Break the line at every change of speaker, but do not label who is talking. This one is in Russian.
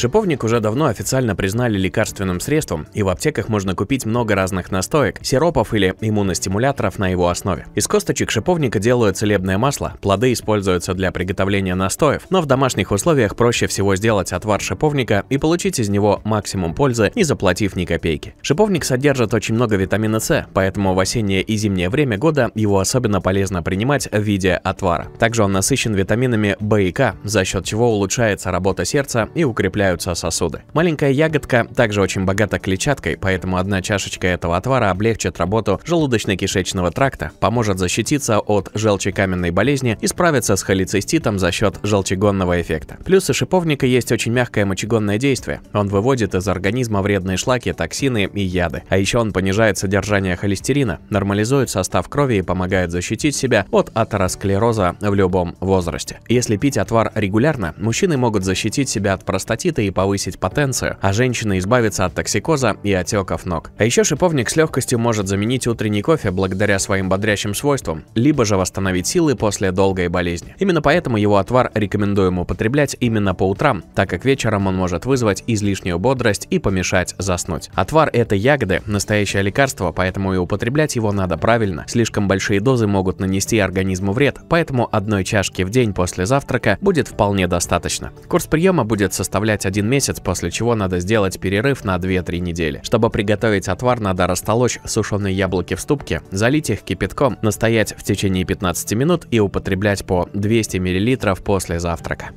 Шиповник уже давно официально признали лекарственным средством, и в аптеках можно купить много разных настоек, сиропов или иммуностимуляторов на его основе. Из косточек шиповника делают целебное масло, плоды используются для приготовления настоев, но в домашних условиях проще всего сделать отвар шиповника и получить из него максимум пользы, не заплатив ни копейки. Шиповник содержит очень много витамина С, поэтому в осеннее и зимнее время года его особенно полезно принимать в виде отвара. Также он насыщен витаминами В и К, за счет чего улучшается работа сердца и укрепляется разбегаются сосуды. Маленькая ягодка также очень богата клетчаткой, поэтому одна чашечка этого отвара облегчит работу желудочно-кишечного тракта, поможет защититься от желчекаменной болезни и справиться с холециститом за счет желчегонного эффекта. Плюс у шиповника есть очень мягкое мочегонное действие. Он выводит из организма вредные шлаки, токсины и яды. А еще он понижает содержание холестерина, нормализует состав крови и помогает защитить себя от атеросклероза в любом возрасте. Если пить отвар регулярно, мужчины могут защитить себя от простатита паразиты и повысить потенцию, а женщина избавится от токсикоза и отеков ног. А еще шиповник с легкостью может заменить утренний кофе благодаря своим бодрящим свойствам, либо же восстановить силы после долгой болезни. Именно поэтому его отвар рекомендуем употреблять именно по утрам, так как вечером он может вызвать излишнюю бодрость и помешать заснуть. Отвар – это ягоды, настоящее лекарство, поэтому и употреблять его надо правильно. Слишком большие дозы могут нанести организму вред, поэтому одной чашки в день после завтрака будет вполне достаточно. Курс приема будет составлять один месяц, после чего надо сделать перерыв на 2-3 недели. Чтобы приготовить отвар, надо растолочь сушеные яблоки в ступке, залить их кипятком, настоять в течение 15 минут и употреблять по 200 мл после завтрака.